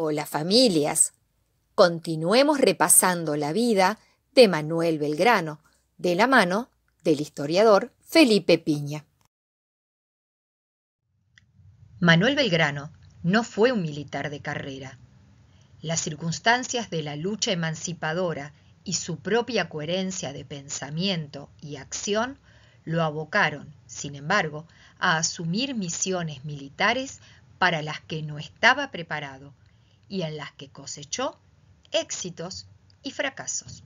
o las familias. Continuemos repasando la vida de Manuel Belgrano, de la mano del historiador Felipe Piña. Manuel Belgrano no fue un militar de carrera. Las circunstancias de la lucha emancipadora y su propia coherencia de pensamiento y acción lo abocaron, sin embargo, a asumir misiones militares para las que no estaba preparado y en las que cosechó éxitos y fracasos.